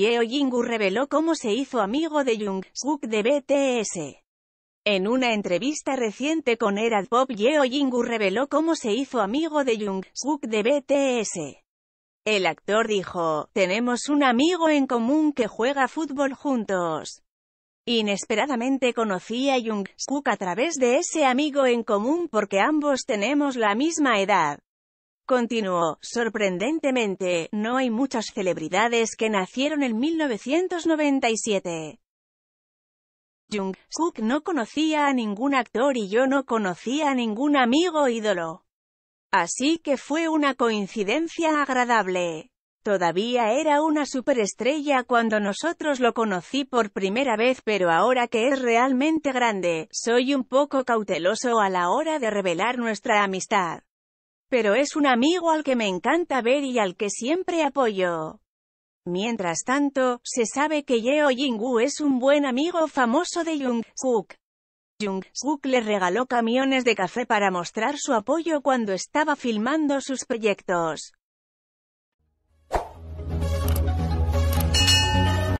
Yeo Jingu reveló cómo se hizo amigo de Jung-suk de BTS. En una entrevista reciente con Erad Pop, Yeo Jingu reveló cómo se hizo amigo de Jung-suk de BTS. El actor dijo, tenemos un amigo en común que juega fútbol juntos. Inesperadamente conocí a Jung-suk a través de ese amigo en común porque ambos tenemos la misma edad. Continuó, sorprendentemente, no hay muchas celebridades que nacieron en 1997. Jung no conocía a ningún actor y yo no conocía a ningún amigo ídolo. Así que fue una coincidencia agradable. Todavía era una superestrella cuando nosotros lo conocí por primera vez pero ahora que es realmente grande, soy un poco cauteloso a la hora de revelar nuestra amistad. Pero es un amigo al que me encanta ver y al que siempre apoyo. Mientras tanto, se sabe que Yeo Jin-woo es un buen amigo famoso de jung Kook. jung Kook le regaló camiones de café para mostrar su apoyo cuando estaba filmando sus proyectos.